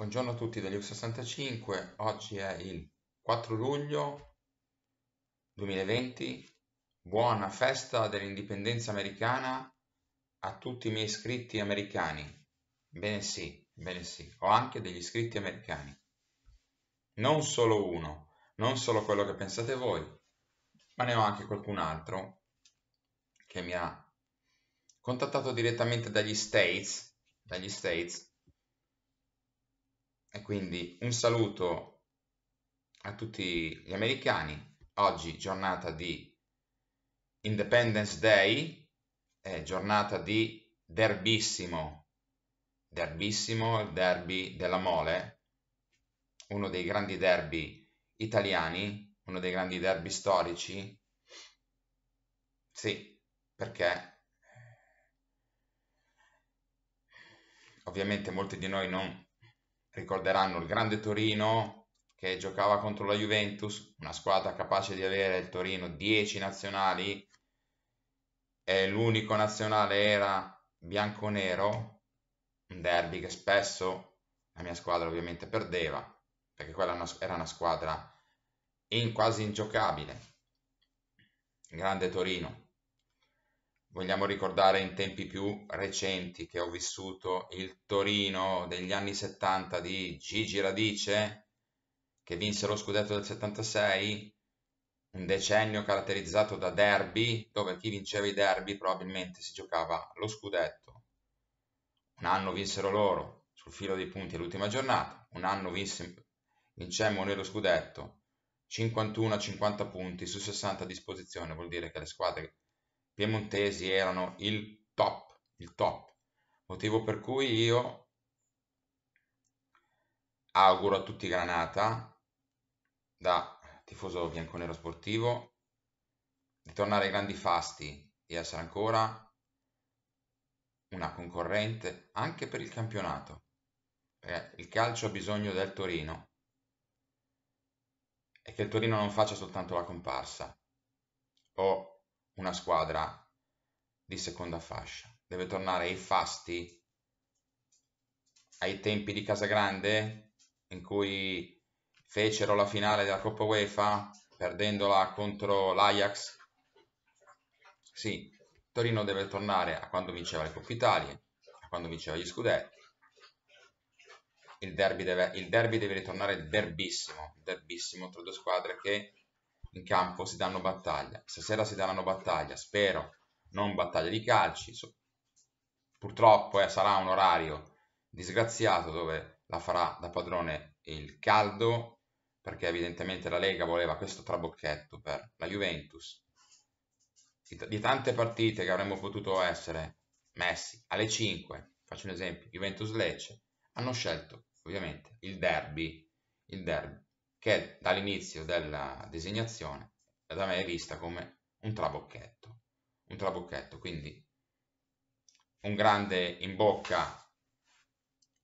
Buongiorno a tutti dagli U65, oggi è il 4 luglio 2020, buona festa dell'indipendenza americana a tutti i miei iscritti americani. Bene sì, bene sì, ho anche degli iscritti americani. Non solo uno, non solo quello che pensate voi, ma ne ho anche qualcun altro che mi ha contattato direttamente dagli States, dagli States e quindi un saluto a tutti gli americani. Oggi giornata di Independence Day, è giornata di derbissimo. Derbissimo, il derby della Mole, uno dei grandi derby italiani, uno dei grandi derby storici. Sì, perché ovviamente molti di noi non ricorderanno il grande Torino che giocava contro la Juventus, una squadra capace di avere il Torino 10 nazionali, e l'unico nazionale era bianco-nero, un derby che spesso la mia squadra ovviamente perdeva, perché quella era una squadra in quasi ingiocabile. Grande Torino vogliamo ricordare in tempi più recenti che ho vissuto il Torino degli anni 70 di Gigi Radice, che vinse lo scudetto del 76, un decennio caratterizzato da derby, dove chi vinceva i derby probabilmente si giocava lo scudetto. Un anno vinsero loro sul filo dei punti all'ultima giornata, un anno vinse, vincemmo noi lo scudetto, 51-50 punti su 60 a disposizione, vuol dire che le squadre piemontesi erano il top, il top, motivo per cui io auguro a tutti Granata, da tifoso bianconero sportivo, di tornare ai grandi fasti e essere ancora una concorrente anche per il campionato. Perché il calcio ha bisogno del Torino e che il Torino non faccia soltanto la comparsa o una squadra di seconda fascia. Deve tornare ai fasti, ai tempi di Casagrande, in cui fecero la finale della Coppa UEFA, perdendola contro l'Ajax. Sì, Torino deve tornare a quando vinceva le Coppa Italia, a quando vinceva gli Scudetti. Il derby, deve, il derby deve ritornare derbissimo, derbissimo tra due squadre che in campo si danno battaglia. Stasera si daranno battaglia, spero, non battaglia di calci. Purtroppo eh, sarà un orario disgraziato dove la farà da padrone il caldo, perché evidentemente la Lega voleva questo trabocchetto per la Juventus. Di, t- di tante partite che avremmo potuto essere messi alle 5, faccio un esempio, Juventus-Lecce, hanno scelto ovviamente il derby. Il derby che dall'inizio della designazione da me è vista come un trabocchetto. Un trabocchetto, quindi un grande in bocca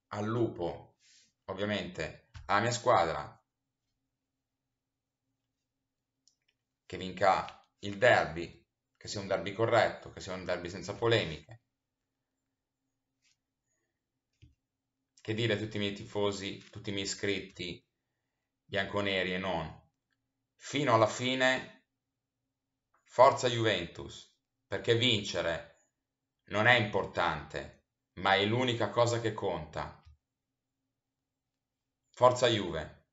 al lupo, ovviamente alla mia squadra, che vinca il derby, che sia un derby corretto, che sia un derby senza polemiche. Che dire a tutti i miei tifosi, tutti i miei iscritti, bianconeri e non, fino alla fine forza Juventus, perché vincere non è importante, ma è l'unica cosa che conta. Forza Juve.